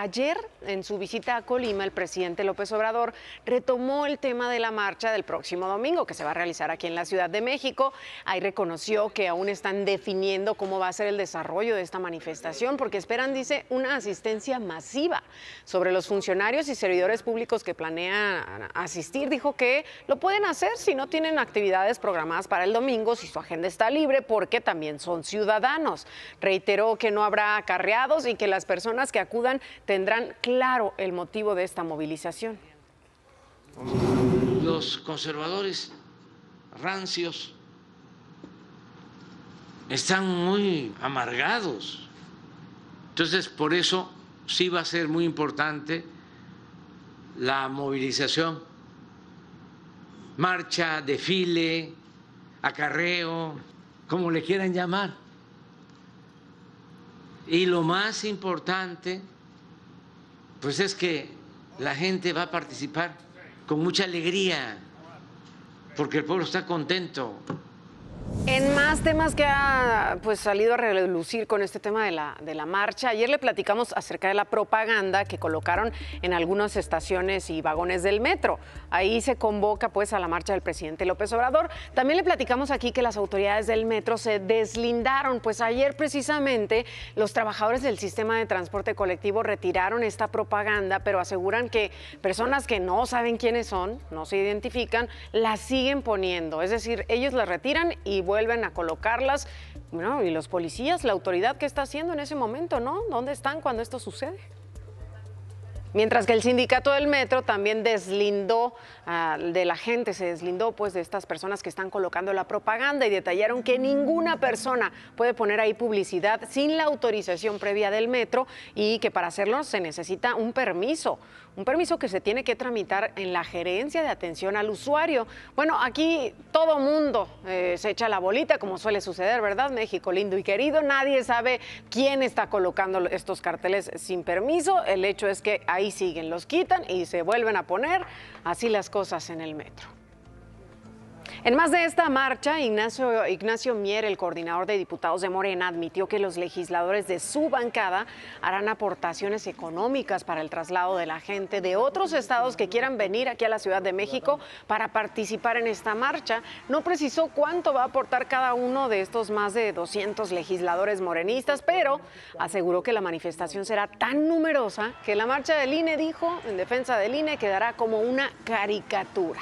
ayer, en su visita a Colima, el presidente López Obrador retomó el tema de la marcha del próximo domingo que se va a realizar aquí en la Ciudad de México. Ahí reconoció que aún están definiendo cómo va a ser el desarrollo de esta manifestación porque esperan, dice, una asistencia masiva. Sobre los funcionarios y servidores públicos que planean asistir, dijo que lo pueden hacer si no tienen actividades programadas para el domingo, si su agenda está libre, porque también son ciudadanos. Reiteró que no habrá acarreados y que las personas que acudan tendrán claro el motivo de esta movilización. Los conservadores rancios están muy amargados. Entonces, por eso sí va a ser muy importante la movilización, marcha, desfile, acarreo, como le quieran llamar. Y lo más importante pues es que la gente va a participar con mucha alegría, porque el pueblo está contento. En más temas que ha pues, salido a relucir con este tema de la, de la marcha, ayer le platicamos acerca de la propaganda que colocaron en algunas estaciones y vagones del metro. Ahí se convoca pues, a la marcha del presidente López Obrador. También le platicamos aquí que las autoridades del metro se deslindaron, pues ayer precisamente los trabajadores del sistema de transporte colectivo retiraron esta propaganda, pero aseguran que personas que no saben quiénes son, no se identifican, la siguen poniendo. Es decir, ellos la retiran y vuelven a colocarlas. y los policías, la autoridad, ¿qué está haciendo en ese momento, no? ¿Dónde están cuando esto sucede? Mientras que el sindicato del metro también deslindó ah, de la gente, se deslindó pues de estas personas que están colocando la propaganda y detallaron que ninguna persona puede poner ahí publicidad sin la autorización previa del metro y que para hacerlo se necesita un permiso, un permiso que se tiene que tramitar en la gerencia de atención al usuario. Bueno, aquí todo mundo eh, se echa la bolita como suele suceder, ¿verdad? México lindo y querido, nadie sabe quién está colocando estos carteles sin permiso. El hecho es que hay ahí siguen, los quitan y se vuelven a poner, así las cosas en el metro. En más de esta marcha, Ignacio, Ignacio Mier, el coordinador de diputados de Morena, admitió que los legisladores de su bancada harán aportaciones económicas para el traslado de la gente de otros estados que quieran venir aquí a la Ciudad de México para participar en esta marcha. No precisó cuánto va a aportar cada uno de estos más de 200 legisladores morenistas, pero aseguró que la manifestación será tan numerosa que la marcha del INE, dijo, en defensa del INE, quedará como una caricatura.